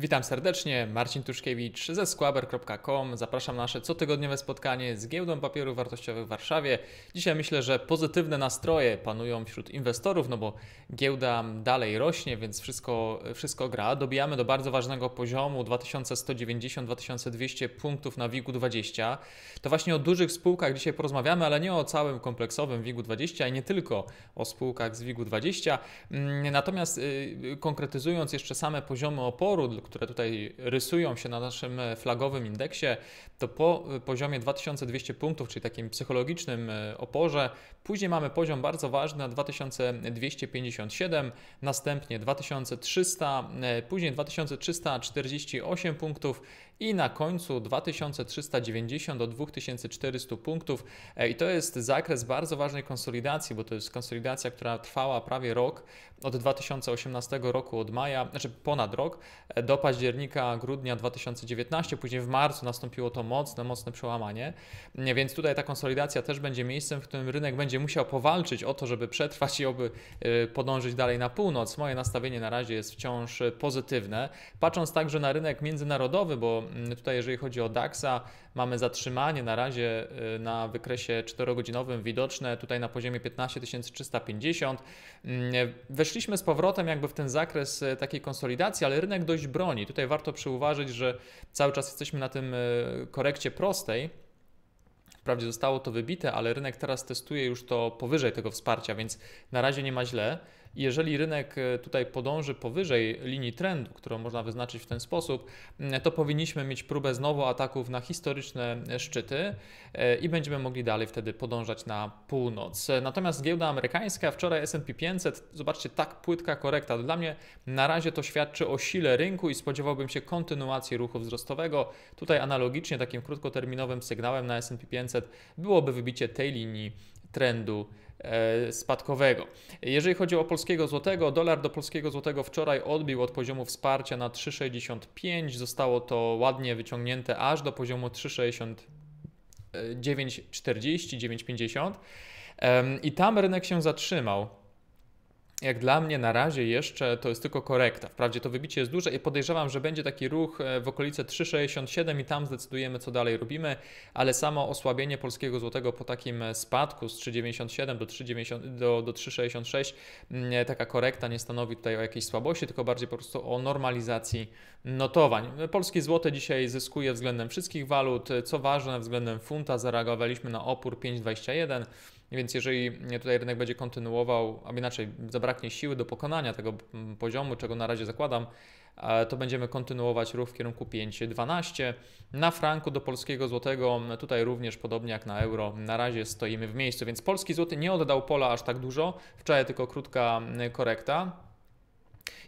Witam serdecznie, Marcin Tuszkiewicz ze squaber.com. Zapraszam na nasze cotygodniowe spotkanie z giełdą papierów wartościowych w Warszawie. Dzisiaj myślę, że pozytywne nastroje panują wśród inwestorów, no bo giełda dalej rośnie, więc wszystko, wszystko gra. Dobijamy do bardzo ważnego poziomu 2190-2200 punktów na WIG-20. To właśnie o dużych spółkach dzisiaj porozmawiamy, ale nie o całym kompleksowym WIG-20 i nie tylko o spółkach z WIG-20. Mm, natomiast y, konkretyzując jeszcze same poziomy oporu, które tutaj rysują się na naszym e, flagowym indeksie, to po e, poziomie 2200 punktów, czyli takim psychologicznym e, oporze, później mamy poziom bardzo ważny na 2257, następnie 2300, później 2348 punktów i na końcu 2390 do 2400 punktów e, i to jest zakres bardzo ważnej konsolidacji, bo to jest konsolidacja, która trwała prawie rok od 2018 roku od maja, znaczy ponad rok e, do października, grudnia 2019, później w marcu nastąpiło to mocne, mocne przełamanie, e, więc tutaj ta konsolidacja też będzie miejscem, w którym rynek będzie musiał powalczyć o to, żeby przetrwać i oby podążyć dalej na północ. Moje nastawienie na razie jest wciąż pozytywne. Patrząc także na rynek międzynarodowy, bo Mm, tutaj jeżeli chodzi o DAXa, mamy zatrzymanie na razie y, na wykresie 4-godzinowym widoczne tutaj na poziomie 15350. Mm, weszliśmy z powrotem jakby w ten zakres y, takiej konsolidacji, ale rynek dość broni. Tutaj warto przyuważyć, że cały czas jesteśmy na tym y, korekcie prostej. Wprawdzie zostało to wybite, ale rynek teraz testuje już to powyżej tego wsparcia, więc na razie nie ma źle. Jeżeli rynek e, tutaj podąży powyżej linii trendu, którą można wyznaczyć w ten sposób, mm, to powinniśmy mieć próbę znowu ataków na historyczne e, szczyty e, i będziemy mogli dalej wtedy podążać na północ. Natomiast giełda amerykańska, wczoraj S&P 500, zobaczcie, tak płytka korekta. Dla mnie na razie to świadczy o sile rynku i spodziewałbym się kontynuacji ruchu wzrostowego. Tutaj analogicznie takim krótkoterminowym sygnałem na S&P 500 byłoby wybicie tej linii trendu e, spadkowego. Jeżeli chodzi o polskiego złotego, dolar do polskiego złotego wczoraj odbił od poziomu wsparcia na 3,65. Zostało to ładnie wyciągnięte aż do poziomu 3,69,40, 9,50. I tam rynek się zatrzymał jak dla mnie na razie jeszcze to jest tylko korekta. Wprawdzie to wybicie jest duże i podejrzewam, że będzie taki ruch e, w okolice 3,67 i tam zdecydujemy, co dalej robimy, ale samo osłabienie polskiego złotego po takim e, spadku z 3,97 do 3,90 do, do 3,66, mm, e, taka korekta nie stanowi tutaj o jakiejś słabości, tylko bardziej po prostu o normalizacji notowań. Polskie złote dzisiaj zyskuje względem wszystkich walut. Co ważne, względem funta zareagowaliśmy na opór 5,21 więc jeżeli tutaj rynek będzie kontynuował, a inaczej zabraknie siły do pokonania tego poziomu, czego na razie zakładam, e, to będziemy kontynuować ruch w kierunku 5,12. Na franku do polskiego złotego, tutaj również podobnie jak na euro, na razie stoimy w miejscu, więc polski złoty nie oddał pola aż tak dużo. Wczoraj tylko krótka korekta.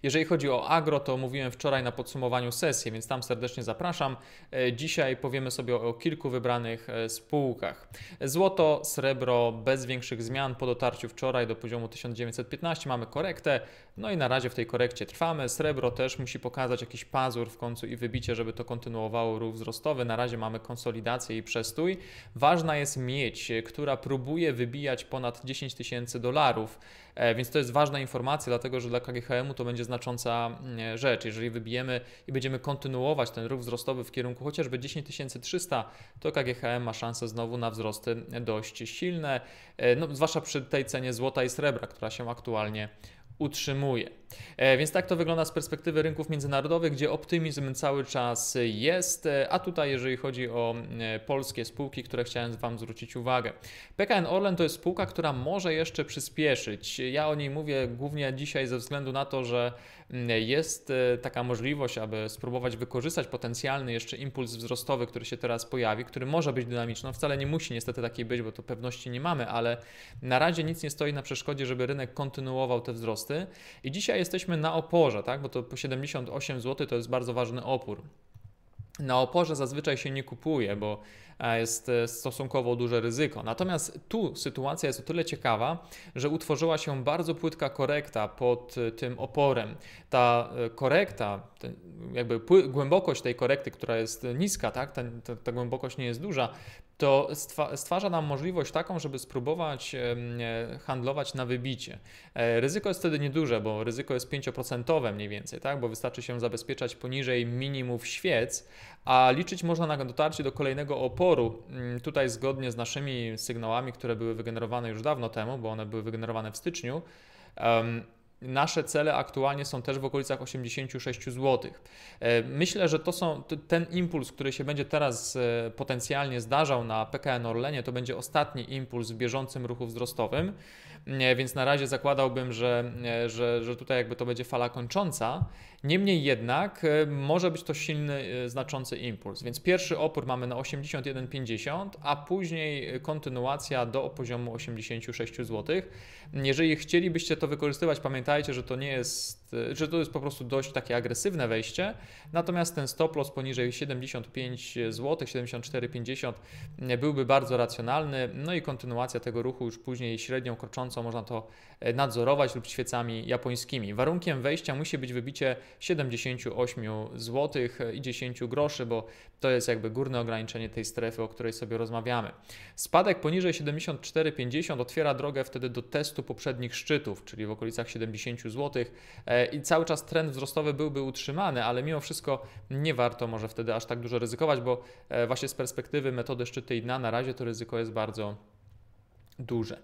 Jeżeli chodzi o agro, to mówiłem wczoraj na podsumowaniu sesji, więc tam serdecznie zapraszam. E, dzisiaj powiemy sobie o kilku wybranych e, spółkach. Złoto, srebro bez większych zmian po dotarciu wczoraj do poziomu 1915 mamy korektę, no i na razie w tej korekcie trwamy. Srebro też musi pokazać jakiś pazur w końcu i wybicie, żeby to kontynuowało ruch wzrostowy. Na razie mamy konsolidację i przestój. Ważna jest miedź, e, która próbuje wybijać ponad 10 tysięcy dolarów, więc to jest ważna informacja, dlatego że dla KGHM-u to będzie będzie znacząca mm, e, rzecz. Jeżeli wybijemy i będziemy kontynuować ten ruch wzrostowy w kierunku chociażby 10300, to KGHM ma szansę znowu na wzrosty dość silne, e, no, zwłaszcza przy tej cenie złota i srebra, która się aktualnie utrzymuje. E, więc tak to wygląda z perspektywy rynków międzynarodowych, gdzie optymizm cały czas jest. E, a tutaj, jeżeli chodzi o e, polskie spółki, które chciałem Wam zwrócić uwagę. PKN Orlen to jest spółka, która może jeszcze przyspieszyć. Ja o niej mówię głównie dzisiaj ze względu na to, że jest e, taka możliwość, aby spróbować wykorzystać potencjalny jeszcze impuls wzrostowy, który się teraz pojawi, który może być dynamiczny. No wcale nie musi niestety takiej być, bo to pewności nie mamy, ale na razie nic nie stoi na przeszkodzie, żeby rynek kontynuował te wzrosty. I dzisiaj jesteśmy na oporze, tak? bo to po 78 zł to jest bardzo ważny opór na oporze zazwyczaj się nie kupuje, bo e, jest e, stosunkowo duże ryzyko. Natomiast tu sytuacja jest o tyle ciekawa, że utworzyła się bardzo płytka korekta pod e, tym oporem. Ta korekta, jakby głębokość tej korekty, która jest niska, tak? ta, ta, ta głębokość nie jest duża, to stwarza nam możliwość taką, żeby spróbować handlować na wybicie. E, ryzyko jest wtedy nieduże, bo ryzyko jest 5% mniej więcej, tak? bo wystarczy się zabezpieczać poniżej minimów świec, a liczyć można na dotarcie do kolejnego oporu. Mm, tutaj zgodnie z naszymi sygnałami, które były wygenerowane już dawno temu, bo one były wygenerowane w styczniu, Nasze cele aktualnie są też w okolicach 86 zł. E, myślę, że to są ten impuls, który się będzie teraz e, potencjalnie zdarzał na PKN Orlenie, to będzie ostatni impuls w bieżącym ruchu wzrostowym więc na razie zakładałbym, że, że, że tutaj jakby to będzie fala kończąca. Niemniej jednak e, może być to silny, e, znaczący impuls. Więc pierwszy opór mamy na 81,50, a później kontynuacja do poziomu 86 zł. Jeżeli chcielibyście to wykorzystywać, pamiętajcie, że to nie jest Y, że to jest po prostu dość takie agresywne wejście. Natomiast ten stop loss poniżej 75 zł, 74,50 byłby bardzo racjonalny. No i kontynuacja tego ruchu już później średnią kroczącą można to E, nadzorować lub świecami japońskimi. Warunkiem wejścia musi być wybicie 78 zł i 10 groszy, bo to jest jakby górne ograniczenie tej strefy, o której sobie rozmawiamy. Spadek poniżej 74,50 otwiera drogę wtedy do testu poprzednich szczytów, czyli w okolicach 70 zł e, i cały czas trend wzrostowy byłby utrzymany, ale mimo wszystko nie warto może wtedy aż tak dużo ryzykować, bo e, właśnie z perspektywy metody szczyty i dna na razie to ryzyko jest bardzo duże.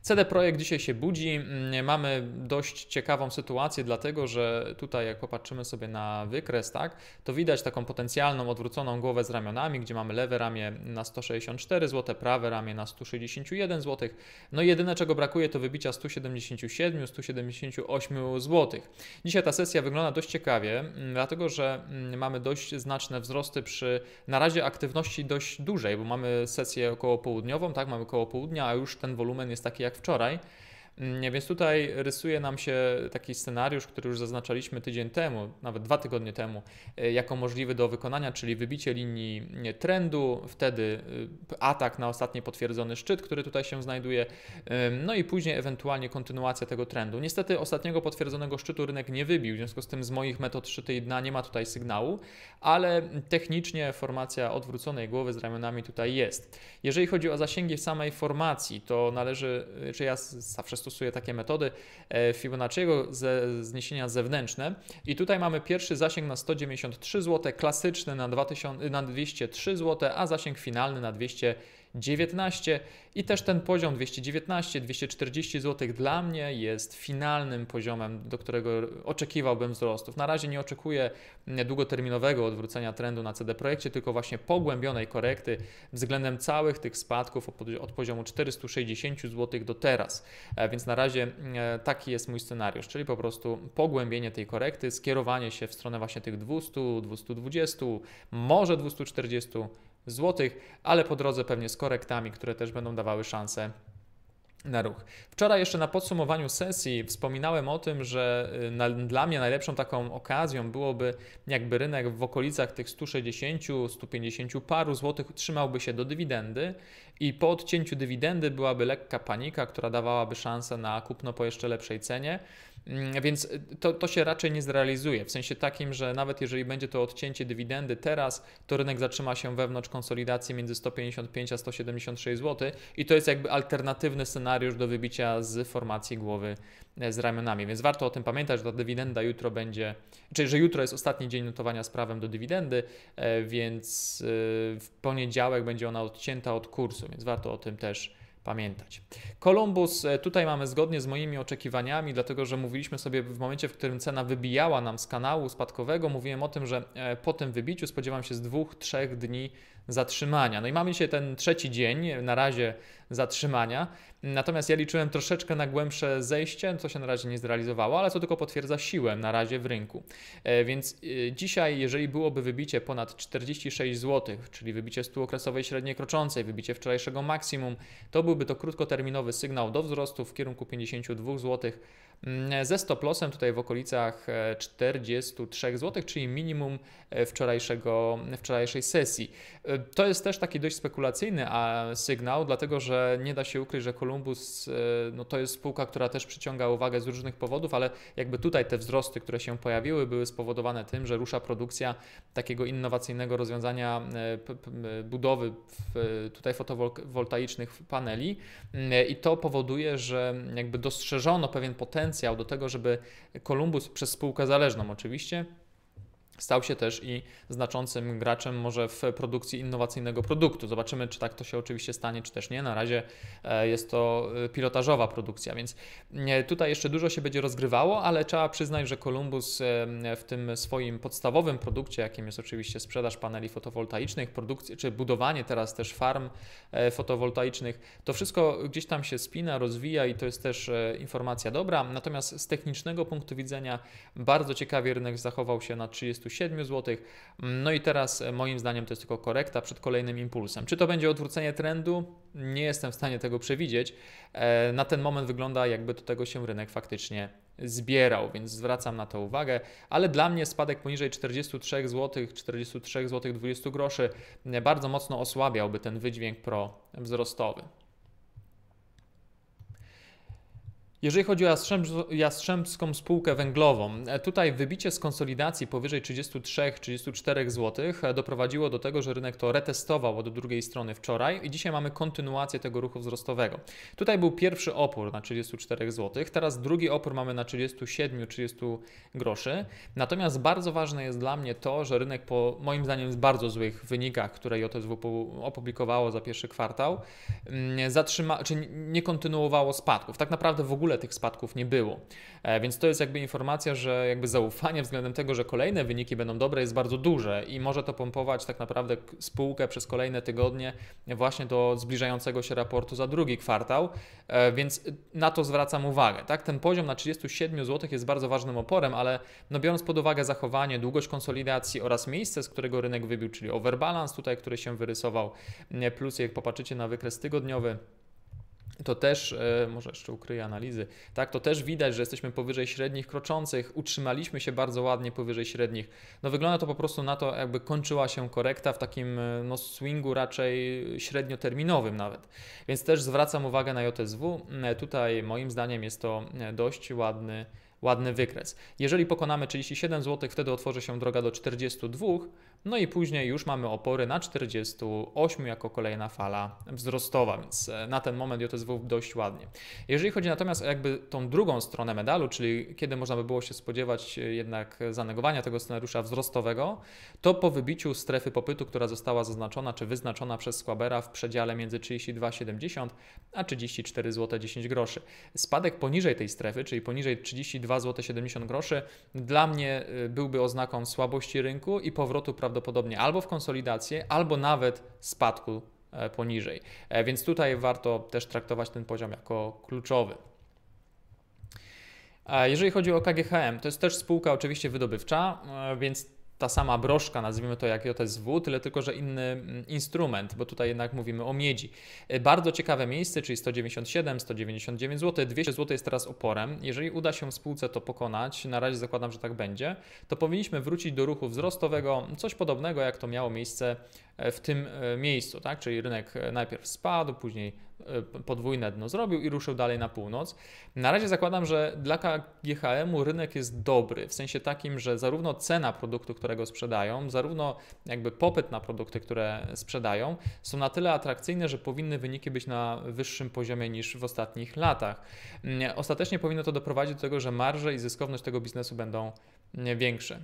CD Projekt dzisiaj się budzi. Mm, mamy dość ciekawą sytuację, dlatego że tutaj, jak popatrzymy sobie na wykres, tak, to widać taką potencjalną odwróconą głowę z ramionami, gdzie mamy lewe ramię na 164 zł, prawe ramię na 161 zł. No i jedyne, czego brakuje, to wybicia 177, 178 zł. Dzisiaj ta sesja wygląda dość ciekawie, mm, dlatego że mm, mamy dość znaczne wzrosty przy na razie aktywności dość dużej, bo mamy sesję około południową, tak, mamy około południa, a już ten wolumen jest taki jak wczoraj, Mm, więc tutaj rysuje nam się taki scenariusz, który już zaznaczaliśmy tydzień temu, nawet dwa tygodnie temu, e, jako możliwy do wykonania, czyli wybicie linii trendu, wtedy e, atak na ostatni potwierdzony szczyt, który tutaj się znajduje, no i później ewentualnie kontynuacja tego trendu. Niestety ostatniego potwierdzonego szczytu rynek nie wybił, w związku z tym z moich metod szyty i dna nie ma tutaj sygnału, ale technicznie formacja odwróconej głowy z ramionami tutaj jest. Jeżeli chodzi o zasięgi samej formacji, to należy, e, czy ja zawsze stosuję stosuje takie metody e, Fibonacciego, ze, zniesienia zewnętrzne. I tutaj mamy pierwszy zasięg na 193 zł, klasyczny na, 2000, na 203 zł, a zasięg finalny na 200 zł. 19 i też ten poziom 219-240 zł dla mnie jest finalnym poziomem, do którego oczekiwałbym wzrostów. Na razie nie oczekuję długoterminowego odwrócenia trendu na CD Projekcie, tylko właśnie pogłębionej korekty względem całych tych spadków od poziomu 460 zł do teraz. E, więc na razie e, taki jest mój scenariusz, czyli po prostu pogłębienie tej korekty, skierowanie się w stronę właśnie tych 200, 220, może 240 zł, ale po drodze pewnie z korektami, które też będą dawały szansę na ruch. Wczoraj jeszcze na podsumowaniu sesji wspominałem o tym, że y, na, dla mnie najlepszą taką okazją byłoby jakby rynek w okolicach tych 160-150 paru złotych trzymałby się do dywidendy i po odcięciu dywidendy byłaby lekka panika, która dawałaby szansę na kupno po jeszcze lepszej cenie. Mm, więc y, to, to się raczej nie zrealizuje, w sensie takim, że nawet jeżeli będzie to odcięcie dywidendy teraz, to rynek zatrzyma się wewnątrz konsolidacji między 155 a 176 zł i to jest jakby alternatywny scenariusz do wybicia z formacji głowy E, z ramionami. Więc warto o tym pamiętać, że ta dywidenda jutro będzie, czyli że jutro jest ostatni dzień notowania z prawem do dywidendy, e, więc e, w poniedziałek będzie ona odcięta od kursu, więc warto o tym też pamiętać. Kolumbus tutaj mamy zgodnie z moimi oczekiwaniami, dlatego że mówiliśmy sobie w momencie, w którym cena wybijała nam z kanału spadkowego, mówiłem o tym, że po tym wybiciu spodziewam się z dwóch, trzech dni zatrzymania. No i mamy dzisiaj ten trzeci dzień, na razie zatrzymania. Natomiast ja liczyłem troszeczkę na głębsze zejście, co się na razie nie zrealizowało, ale co tylko potwierdza siłę na razie w rynku. E, więc e, dzisiaj, jeżeli byłoby wybicie ponad 46 zł, czyli wybicie stółokresowej średniej kroczącej, wybicie wczorajszego maksimum, to byłby to krótkoterminowy sygnał do wzrostu w kierunku 52 zł Mm, ze stop lossem tutaj w okolicach 43 e, zł, czyli minimum e, wczorajszego, wczorajszej sesji. E, to jest też taki dość spekulacyjny sygnał, dlatego że nie da się ukryć, że Columbus no to jest spółka, która też przyciąga uwagę z różnych powodów, ale jakby tutaj te wzrosty, które się pojawiły, były spowodowane tym, że rusza produkcja takiego innowacyjnego rozwiązania budowy tutaj fotowoltaicznych paneli mm, i to powoduje, że jakby dostrzeżono pewien potencjał potencjał do tego, żeby Kolumbus przez spółkę zależną oczywiście Stał się też i znaczącym graczem może w produkcji innowacyjnego produktu. Zobaczymy, czy tak to się oczywiście stanie, czy też nie. Na razie e, jest to e, pilotażowa produkcja, więc e, tutaj jeszcze dużo się będzie rozgrywało, ale trzeba przyznać, że Columbus w tym swoim podstawowym produkcie, jakim jest oczywiście sprzedaż paneli fotowoltaicznych, produkcji czy budowanie teraz też farm fotowoltaicznych, to wszystko gdzieś tam się spina, rozwija i to jest też informacja dobra. Natomiast z technicznego punktu widzenia bardzo ciekawie rynek zachował się na 30 7 zł. No i teraz e, moim zdaniem to jest tylko korekta przed kolejnym impulsem. Czy to będzie odwrócenie trendu? Nie jestem w stanie tego przewidzieć. E, na ten moment wygląda jakby do tego się rynek faktycznie zbierał, więc zwracam na to uwagę, ale dla mnie spadek poniżej 43 zł, 43 zł 20 groszy e, bardzo mocno osłabiałby ten wydźwięk pro wzrostowy. Jeżeli chodzi o Jastrzębską Spółkę Węglową, e, tutaj wybicie z konsolidacji powyżej 33-34 zł e, doprowadziło do tego, że rynek to retestował od drugiej strony wczoraj i dzisiaj mamy kontynuację tego ruchu wzrostowego. Tutaj był pierwszy opór na 34 zł, teraz drugi opór mamy na 37-30 groszy. Natomiast bardzo ważne jest dla mnie to, że rynek po moim zdaniem bardzo złych wynikach, które JSW opublikowało za pierwszy kwartał, mm, zatrzyma, czy nie kontynuowało spadków. Tak naprawdę w ogóle ogóle tych spadków nie było. E, więc to jest jakby informacja, że jakby zaufanie względem tego, że kolejne wyniki będą dobre, jest bardzo duże i może to pompować tak naprawdę spółkę przez kolejne tygodnie właśnie do zbliżającego się raportu za drugi kwartał, e, więc na to zwracam uwagę. Tak? Ten poziom na 37 zł jest bardzo ważnym oporem, ale no biorąc pod uwagę zachowanie, długość konsolidacji oraz miejsce, z którego rynek wybił, czyli overbalance tutaj, który się wyrysował, plus jak popatrzycie na wykres tygodniowy, to też, e, może jeszcze ukryję analizy, tak, to też widać, że jesteśmy powyżej średnich kroczących, utrzymaliśmy się bardzo ładnie powyżej średnich. No wygląda to po prostu na to, jakby kończyła się korekta w takim e, no, swingu raczej średnioterminowym nawet. Więc też zwracam uwagę na JSW. E, tutaj moim zdaniem jest to dość ładny ładny wykres. Jeżeli pokonamy 37 zł, wtedy otworzy się droga do 42, no i później już mamy opory na 48 jako kolejna fala wzrostowa, więc e, na ten moment JSW dość ładnie. Jeżeli chodzi natomiast o jakby tą drugą stronę medalu, czyli kiedy można by było się spodziewać e, jednak zanegowania tego scenariusza wzrostowego, to po wybiciu strefy popytu, która została zaznaczona czy wyznaczona przez Squabera w przedziale między 32,70 a 34,10 zł Spadek poniżej tej strefy, czyli poniżej 32,70 zł dla mnie e, byłby oznaką słabości rynku i powrotu prawdopodobnie prawdopodobnie albo w konsolidację, albo nawet spadku e, poniżej. E, więc tutaj warto też traktować ten poziom jako kluczowy. Jeżeli chodzi o KGHM, to jest też spółka oczywiście wydobywcza, e, więc ta sama broszka, nazwijmy to jak JSW, tyle tylko, że inny mm, instrument, bo tutaj jednak mówimy o miedzi. E, bardzo ciekawe miejsce, czyli 197, 199 zł, 200 zł jest teraz oporem. Jeżeli uda się w spółce to pokonać, na razie zakładam, że tak będzie, to powinniśmy wrócić do ruchu wzrostowego, coś podobnego jak to miało miejsce E, w tym e, miejscu, tak? Czyli rynek e, najpierw spadł, później podwójne dno zrobił i ruszył dalej na północ. Na razie zakładam, że dla KGHM-u rynek jest dobry, w sensie takim, że zarówno cena produktu, którego sprzedają, zarówno jakby popyt na produkty, które sprzedają, są na tyle atrakcyjne, że powinny wyniki być na wyższym poziomie niż w ostatnich latach. Mm, ostatecznie powinno to doprowadzić do tego, że marże i zyskowność tego biznesu będą mm, większe.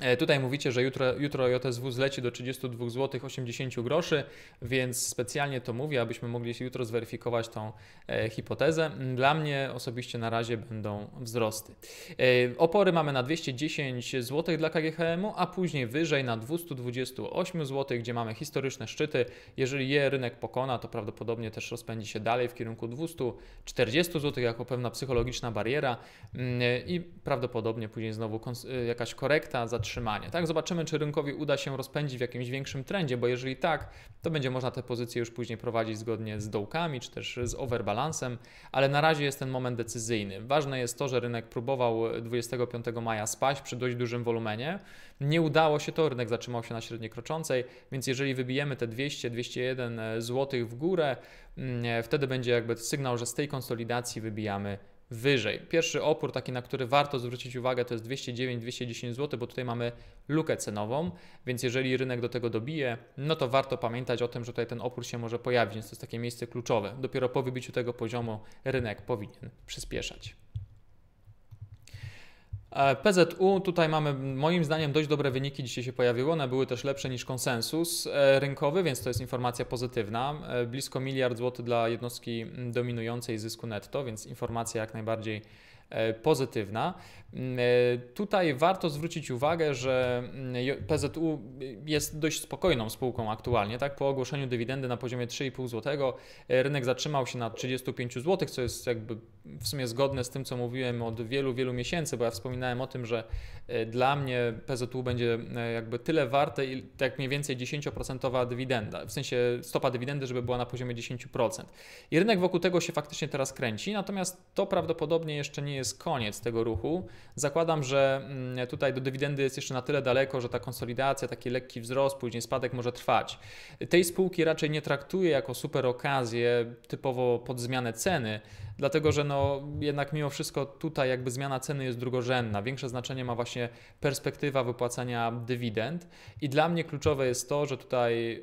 E, tutaj mówicie, że jutro, jutro JSW zleci do 32 zł 80 groszy, więc specjalnie to mówię, abyśmy mogli się jutro zweryfikować tą e, hipotezę. Dla mnie osobiście na razie będą wzrosty. E, opory mamy na 210 zł dla KGHM-u, a później wyżej na 228 zł, gdzie mamy historyczne szczyty. Jeżeli je rynek pokona, to prawdopodobnie też rozpędzi się dalej w kierunku 240 zł jako pewna psychologiczna bariera mm, e, i prawdopodobnie później znowu e, jakaś korekta zacznie zatrzymanie. Tak? Zobaczymy, czy rynkowi uda się rozpędzić w jakimś większym trendzie, bo jeżeli tak, to będzie można te pozycje już później prowadzić zgodnie z dołkami czy też z overbalansem, ale na razie jest ten moment decyzyjny. Ważne jest to, że rynek próbował 25 maja spaść przy dość dużym wolumenie. Nie udało się to, rynek zatrzymał się na średniej kroczącej, więc jeżeli wybijemy te 200-201 zł w górę, mm, wtedy będzie jakby sygnał, że z tej konsolidacji wybijamy wyżej. Pierwszy opór, taki na który warto zwrócić uwagę, to jest 209-210 zł, bo tutaj mamy lukę cenową, więc jeżeli rynek do tego dobije, no to warto pamiętać o tym, że tutaj ten opór się może pojawić, więc to jest takie miejsce kluczowe. Dopiero po wybiciu tego poziomu rynek powinien przyspieszać. E, PZU, tutaj mamy moim zdaniem dość dobre wyniki, dzisiaj się pojawiły, one były też lepsze niż konsensus e, rynkowy, więc to jest informacja pozytywna. E, blisko miliard złotych dla jednostki mm, dominującej zysku netto, więc informacja jak najbardziej E, pozytywna. Mm, e, tutaj warto zwrócić uwagę, że mm, PZU jest dość spokojną spółką aktualnie. Tak? Po ogłoszeniu dywidendy na poziomie 3,5 zł e, rynek zatrzymał się na 35 zł, co jest jakby w sumie zgodne z tym, co mówiłem od wielu, wielu miesięcy, bo ja wspominałem o tym, że dla mnie PZU będzie jakby tyle warte, jak mniej więcej 10% dywidenda, w sensie stopa dywidendy, żeby była na poziomie 10%. I rynek wokół tego się faktycznie teraz kręci, natomiast to prawdopodobnie jeszcze nie jest koniec tego ruchu. Zakładam, że mm, tutaj do dywidendy jest jeszcze na tyle daleko, że ta konsolidacja, taki lekki wzrost, później spadek może trwać. Tej spółki raczej nie traktuję jako super okazję typowo pod zmianę ceny, dlatego że no, jednak mimo wszystko tutaj jakby zmiana ceny jest drugorzędna. Większe znaczenie ma właśnie perspektywa wypłacania dywidend i dla mnie kluczowe jest to, że tutaj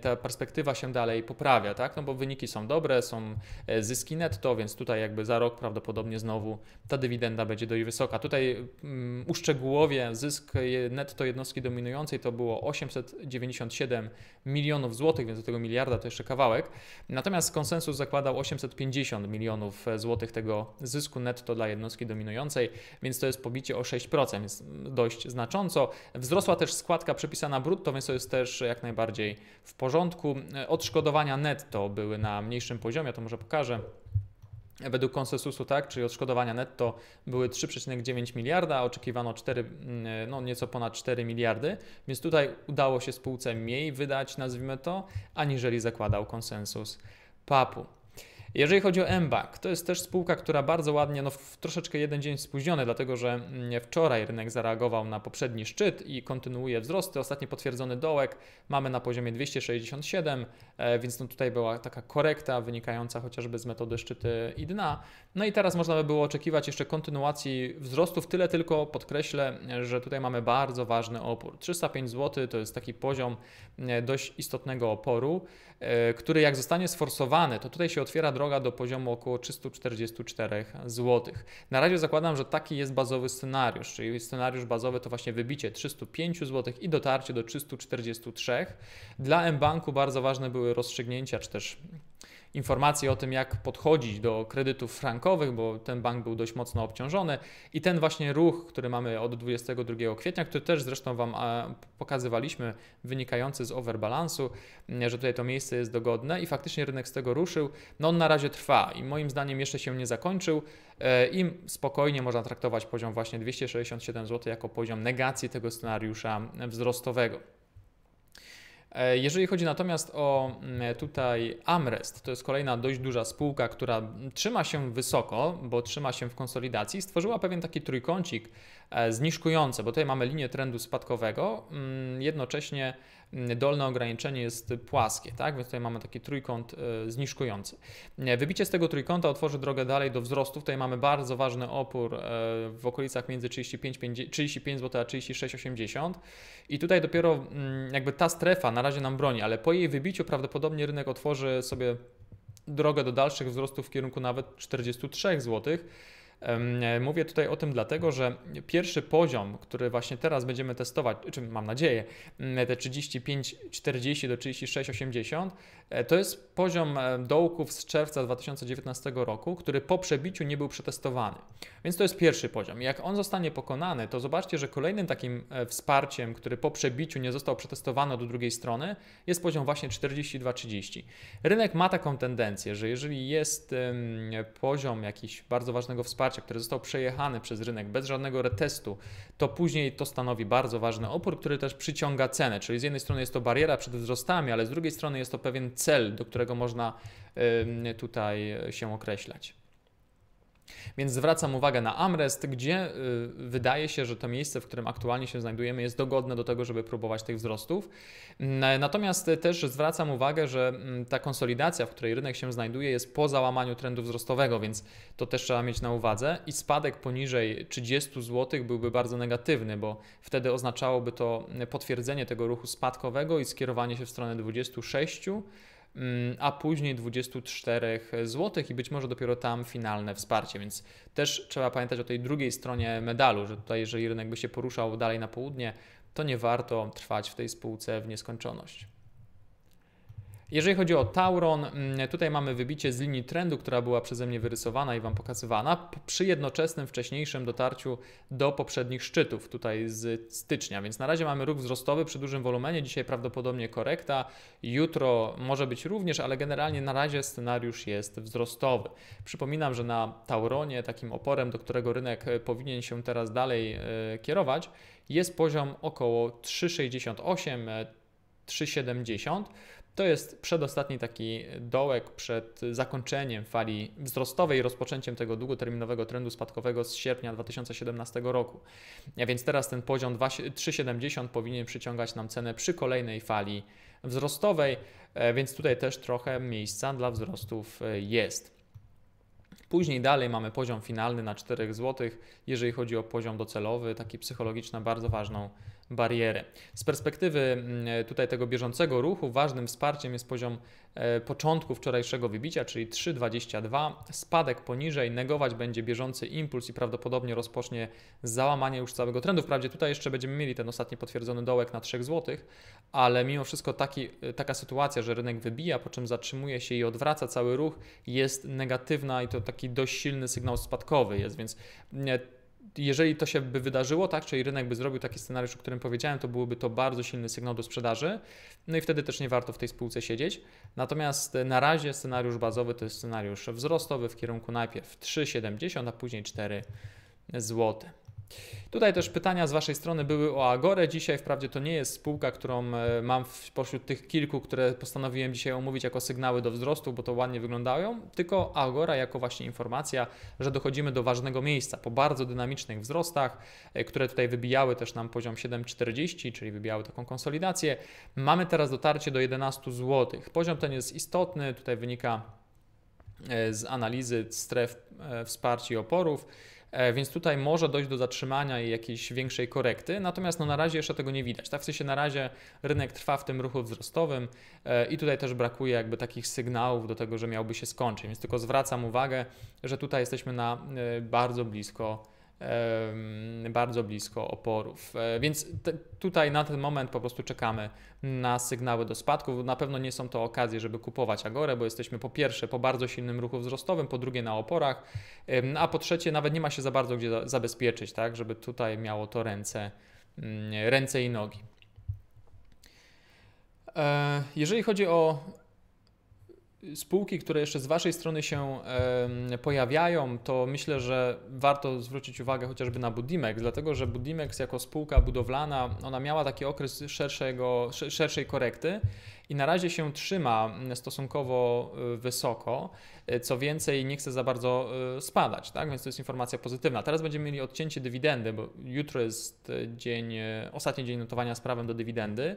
ta perspektywa się dalej poprawia, tak? No bo wyniki są dobre, są e, zyski netto, więc tutaj jakby za rok prawdopodobnie znowu ta dywidenda będzie dość wysoka. Tutaj um, uszczegółowie zysk e, netto jednostki dominującej to było 897 milionów złotych, więc do tego miliarda to jeszcze kawałek. Natomiast konsensus zakładał 850 milionów milionów e, złotych tego zysku netto dla jednostki dominującej, więc to jest pobicie o 6%, więc dość znacząco. Wzrosła też składka przepisana brutto, więc to jest też jak najbardziej w porządku. E, odszkodowania netto były na mniejszym poziomie, to może pokażę. Według konsensusu, tak, czyli odszkodowania netto były 3,9 miliarda, a oczekiwano 4, mm, e, no nieco ponad 4 miliardy, więc tutaj udało się spółce mniej wydać, nazwijmy to, aniżeli zakładał konsensus PAP-u. Jeżeli chodzi o MBAC, to jest też spółka, która bardzo ładnie, no w troszeczkę jeden dzień spóźniony, dlatego że mm, wczoraj rynek zareagował na poprzedni szczyt i kontynuuje wzrosty. Ostatni potwierdzony dołek mamy na poziomie 267, e, więc no tutaj była taka korekta wynikająca chociażby z metody szczyty i dna. No i teraz można by było oczekiwać jeszcze kontynuacji wzrostów, tyle tylko podkreślę, że tutaj mamy bardzo ważny opór. 305 zł to jest taki poziom e, dość istotnego oporu, e, który jak zostanie sforsowany, to tutaj się otwiera droga droga do poziomu około 344 zł. Na razie zakładam, że taki jest bazowy scenariusz, czyli scenariusz bazowy to właśnie wybicie 305 zł i dotarcie do 343. Dla M-Banku bardzo ważne były rozstrzygnięcia, czy też informacje o tym, jak podchodzić do kredytów frankowych, bo ten bank był dość mocno obciążony i ten właśnie ruch, który mamy od 22 kwietnia, który też zresztą Wam pokazywaliśmy, wynikający z overbalansu, mm, że tutaj to miejsce jest dogodne i faktycznie rynek z tego ruszył, no on na razie trwa i moim zdaniem jeszcze się nie zakończył e, i spokojnie można traktować poziom właśnie 267 zł jako poziom negacji tego scenariusza wzrostowego. E, jeżeli chodzi natomiast o mm, tutaj Amrest, to jest kolejna dość duża spółka, która trzyma się wysoko, bo trzyma się w konsolidacji, stworzyła pewien taki trójkącik e, zniżkujący, bo tutaj mamy linię trendu spadkowego, mm, jednocześnie Mm, dolne ograniczenie jest płaskie, tak? Więc tutaj mamy taki trójkąt e, zniżkujący. E, wybicie z tego trójkąta otworzy drogę dalej do wzrostu. Tutaj mamy bardzo ważny opór e, w okolicach między 35, 50, 35 zł a 36,80 i tutaj dopiero mm, jakby ta strefa na razie nam broni, ale po jej wybiciu prawdopodobnie rynek otworzy sobie drogę do dalszych wzrostów w kierunku nawet 43 złotych E, mówię tutaj o tym dlatego, że pierwszy poziom, który właśnie teraz będziemy testować, czy mam nadzieję, mm, te 35, 40 do 36, 80, e, to jest poziom e, dołków z czerwca 2019 roku, który po przebiciu nie był przetestowany. Więc to jest pierwszy poziom. Jak on zostanie pokonany, to zobaczcie, że kolejnym takim wsparciem, który po przebiciu nie został przetestowany do drugiej strony, jest poziom właśnie 42-30. Rynek ma taką tendencję, że jeżeli jest poziom jakiś bardzo ważnego wsparcia, wsparcia, który został przejechany przez rynek bez żadnego retestu, to później to stanowi bardzo ważny opór, który też przyciąga cenę. Czyli z jednej strony jest to bariera przed wzrostami, ale z drugiej strony jest to pewien cel, do którego można tutaj się określać. Więc zwracam uwagę na Amrest, gdzie y, wydaje się, że to miejsce, w którym aktualnie się znajdujemy, jest dogodne do tego, żeby próbować tych wzrostów. Natomiast też zwracam uwagę, że mm, ta konsolidacja, w której rynek się znajduje, jest po załamaniu trendu wzrostowego, więc to też trzeba mieć na uwadze. I spadek poniżej 30 zł byłby bardzo negatywny, bo wtedy oznaczałoby to mm, potwierdzenie tego ruchu spadkowego i skierowanie się w stronę 26 Mm, a później 24 zł i być może dopiero tam finalne wsparcie, więc też trzeba pamiętać o tej drugiej stronie medalu, że tutaj jeżeli rynek by się poruszał dalej na południe, to nie warto trwać w tej spółce w nieskończoność. Jeżeli chodzi o Tauron, mm, tutaj mamy wybicie z linii trendu, która była przeze mnie wyrysowana i Wam pokazywana, przy jednoczesnym wcześniejszym dotarciu do poprzednich szczytów, tutaj z stycznia. Więc na razie mamy ruch wzrostowy przy dużym wolumenie, dzisiaj prawdopodobnie korekta, jutro może być również, ale generalnie na razie scenariusz jest wzrostowy. Przypominam, że na Tauronie, takim oporem, do którego rynek e, powinien się teraz dalej e, kierować, jest poziom około 3,68, 3,70 to jest przedostatni taki dołek przed zakończeniem fali wzrostowej i rozpoczęciem tego długoterminowego trendu spadkowego z sierpnia 2017 roku. A więc teraz ten poziom 3,70 powinien przyciągać nam cenę przy kolejnej fali wzrostowej, e, więc tutaj też trochę miejsca dla wzrostów e, jest. Później dalej mamy poziom finalny na 4 zł, jeżeli chodzi o poziom docelowy, taki psychologiczny, bardzo ważną bariery. Z perspektywy mm, tutaj tego bieżącego ruchu ważnym wsparciem jest poziom e, początku wczorajszego wybicia, czyli 3,22. Spadek poniżej negować będzie bieżący impuls i prawdopodobnie rozpocznie załamanie już całego trendu. Wprawdzie tutaj jeszcze będziemy mieli ten ostatni potwierdzony dołek na 3 zł, ale mimo wszystko taki, e, taka sytuacja, że rynek wybija, po czym zatrzymuje się i odwraca cały ruch, jest negatywna i to taki dość silny sygnał spadkowy jest, więc mm, jeżeli to się by wydarzyło, tak, czyli rynek by zrobił taki scenariusz, o którym powiedziałem, to byłoby to bardzo silny sygnał do sprzedaży, no i wtedy też nie warto w tej spółce siedzieć. Natomiast na razie scenariusz bazowy to jest scenariusz wzrostowy w kierunku najpierw 3,70, a później 4 zł. Tutaj też pytania z Waszej strony były o Agorę. Dzisiaj wprawdzie to nie jest spółka, którą e, mam pośród tych kilku, które postanowiłem dzisiaj omówić jako sygnały do wzrostu, bo to ładnie wyglądają, tylko Agora jako właśnie informacja, że dochodzimy do ważnego miejsca po bardzo dynamicznych wzrostach, e, które tutaj wybijały też nam poziom 7,40, czyli wybijały taką konsolidację. Mamy teraz dotarcie do 11 zł. Poziom ten jest istotny, tutaj wynika e, z analizy stref wsparcia i oporów. E, więc tutaj może dojść do zatrzymania i jakiejś większej korekty, natomiast no, na razie jeszcze tego nie widać. Tak? W sensie na razie rynek trwa w tym ruchu wzrostowym e, i tutaj też brakuje jakby takich sygnałów do tego, że miałby się skończyć, więc tylko zwracam uwagę, że tutaj jesteśmy na e, bardzo blisko bardzo blisko oporów. E, więc te, tutaj na ten moment po prostu czekamy na sygnały do spadków. Na pewno nie są to okazje, żeby kupować Agorę, bo jesteśmy po pierwsze po bardzo silnym ruchu wzrostowym, po drugie na oporach, a po trzecie nawet nie ma się za bardzo gdzie zabezpieczyć, tak, żeby tutaj miało to ręce, mm, ręce i nogi. E, jeżeli chodzi o spółki, które jeszcze z Waszej strony się pojawiają, to myślę, że warto zwrócić uwagę chociażby na Budimex, dlatego że Budimex jako spółka budowlana, ona miała taki okres szerszego, szerszej korekty i na razie się trzyma mm, stosunkowo y, wysoko. Y, co więcej, nie chce za bardzo y, spadać, tak? więc to jest informacja pozytywna. Teraz będziemy mieli odcięcie dywidendy, bo jutro jest dzień, ostatni dzień notowania z prawem do dywidendy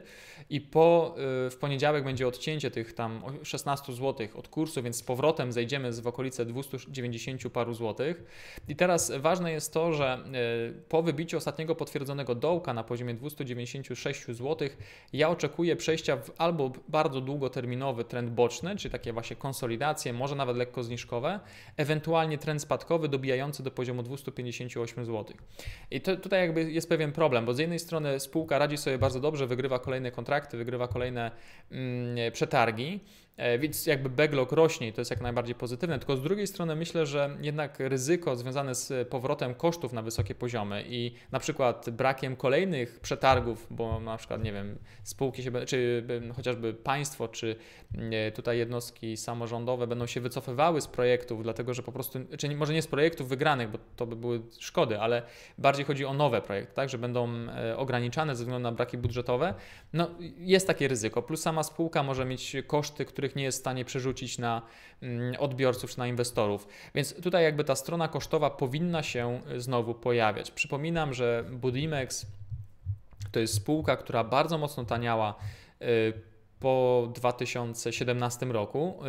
i po, w poniedziałek będzie odcięcie tych tam 16 zł od kursu, więc z powrotem zejdziemy w okolice 290 paru złotych. I teraz ważne jest to, że po wybiciu ostatniego potwierdzonego dołka na poziomie 296 zł, ja oczekuję przejścia w albo bardzo długoterminowy trend boczny, czyli takie właśnie konsolidacje, może nawet lekko zniżkowe, ewentualnie trend spadkowy dobijający do poziomu 258 zł. I to, tutaj jakby jest pewien problem, bo z jednej strony spółka radzi sobie bardzo dobrze, wygrywa kolejne kontrakty, wygrywa kolejne mm, przetargi, E, więc jakby backlog rośnie i to jest jak najbardziej pozytywne, tylko z drugiej strony myślę, że jednak ryzyko związane z powrotem kosztów na wysokie poziomy i na przykład brakiem kolejnych przetargów, bo na przykład, nie wiem, spółki się, czy chociażby państwo, czy e, tutaj jednostki samorządowe będą się wycofywały z projektów, dlatego że po prostu, czy może nie z projektów wygranych, bo to by były szkody, ale bardziej chodzi o nowe projekty, tak, że będą e, ograniczane ze względu na braki budżetowe. No jest takie ryzyko, plus sama spółka może mieć koszty, które których nie jest w stanie przerzucić na mm, odbiorców czy na inwestorów. Więc tutaj jakby ta strona kosztowa powinna się y, znowu pojawiać. Przypominam, że Budimex to jest spółka, która bardzo mocno taniała y, po 2017 roku y,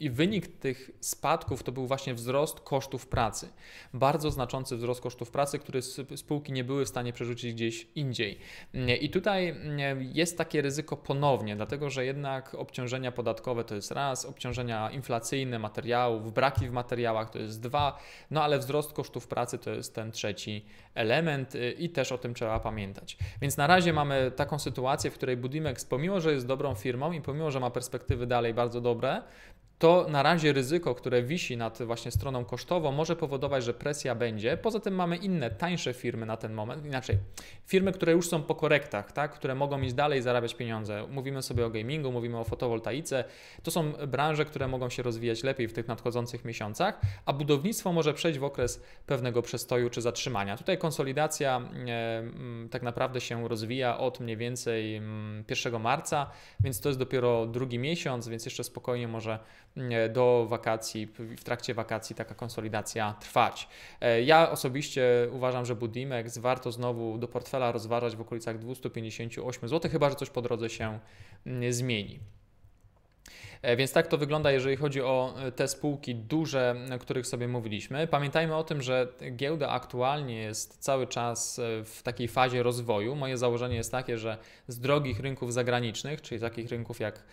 i wynik tych spadków to był właśnie wzrost kosztów pracy. Bardzo znaczący wzrost kosztów pracy, który spółki nie były w stanie przerzucić gdzieś indziej. Y, I tutaj y, jest takie ryzyko ponownie, dlatego że jednak obciążenia podatkowe to jest raz, obciążenia inflacyjne materiałów, braki w materiałach to jest dwa, no ale wzrost kosztów pracy to jest ten trzeci element y, i też o tym trzeba pamiętać. Więc na razie mamy taką sytuację, w której Budimex, pomimo że jest dobrą firmą i pomimo że ma perspektywy dalej bardzo dobre, to na razie ryzyko, które wisi nad właśnie stroną kosztową, może powodować, że presja będzie. Poza tym mamy inne, tańsze firmy na ten moment, inaczej, firmy, które już są po korektach, tak? które mogą iść dalej zarabiać pieniądze. Mówimy sobie o gamingu, mówimy o fotowoltaice. To są branże, które mogą się rozwijać lepiej w tych nadchodzących miesiącach, a budownictwo może przejść w okres pewnego przestoju czy zatrzymania. Tutaj konsolidacja e, mm, tak naprawdę się rozwija od mniej więcej 1 mm, marca, więc to jest dopiero drugi miesiąc, więc jeszcze spokojnie może E, do wakacji, w trakcie wakacji taka konsolidacja trwać. E, ja osobiście uważam, że Budimex warto znowu do portfela rozważać w okolicach 258 zł, chyba że coś po drodze się mm, zmieni. E, więc tak to wygląda, jeżeli chodzi o e, te spółki duże, o których sobie mówiliśmy. Pamiętajmy o tym, że giełda aktualnie jest cały czas e, w takiej fazie rozwoju. Moje założenie jest takie, że z drogich rynków zagranicznych, czyli takich rynków jak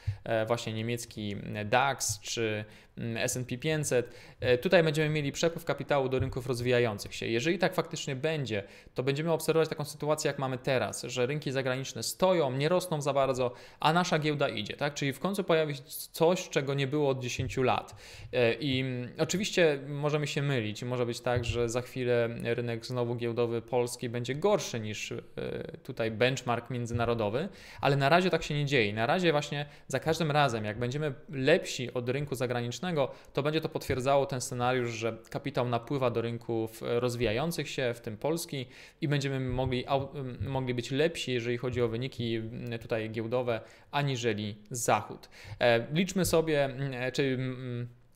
właśnie niemiecki DAX czy Mm, S&P 500. E, tutaj będziemy mieli przepływ kapitału do rynków rozwijających się. Jeżeli tak faktycznie będzie, to będziemy obserwować taką sytuację, jak mamy teraz, że rynki zagraniczne stoją, nie rosną za bardzo, a nasza giełda idzie, tak? Czyli w końcu pojawi się coś, czego nie było od 10 lat. E, I mm, oczywiście możemy się mylić. Może być tak, że za chwilę rynek znowu giełdowy polski będzie gorszy niż e, tutaj benchmark międzynarodowy, ale na razie tak się nie dzieje. Na razie właśnie za każdym razem, jak będziemy lepsi od rynku zagranicznego, to będzie to potwierdzało ten scenariusz, że kapitał napływa do rynków e, rozwijających się, w tym Polski, i będziemy mogli, mogli być lepsi, jeżeli chodzi o wyniki tutaj giełdowe, aniżeli Zachód. E, liczmy sobie, e, czy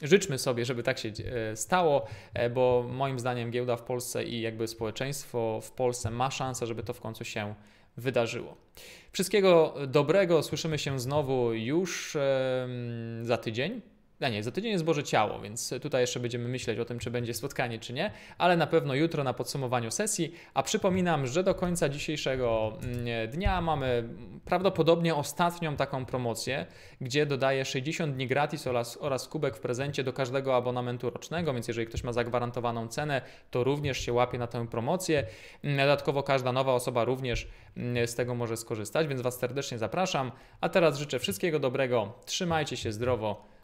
życzmy sobie, żeby tak się stało, bo moim zdaniem giełda w Polsce i jakby społeczeństwo w Polsce ma szansę, żeby to w końcu się wydarzyło. Wszystkiego dobrego, słyszymy się znowu już za tydzień. A nie, za tydzień jest Boże Ciało, więc tutaj jeszcze będziemy myśleć o tym, czy będzie spotkanie, czy nie, ale na pewno jutro na podsumowaniu sesji. A przypominam, że do końca dzisiejszego mm, dnia mamy prawdopodobnie ostatnią taką promocję, gdzie dodaję 60 dni gratis oraz, oraz kubek w prezencie do każdego abonamentu rocznego, więc jeżeli ktoś ma zagwarantowaną cenę, to również się łapie na tę promocję. Mm, dodatkowo każda nowa osoba również mm, z tego może skorzystać, więc Was serdecznie zapraszam. A teraz życzę wszystkiego dobrego, trzymajcie się zdrowo.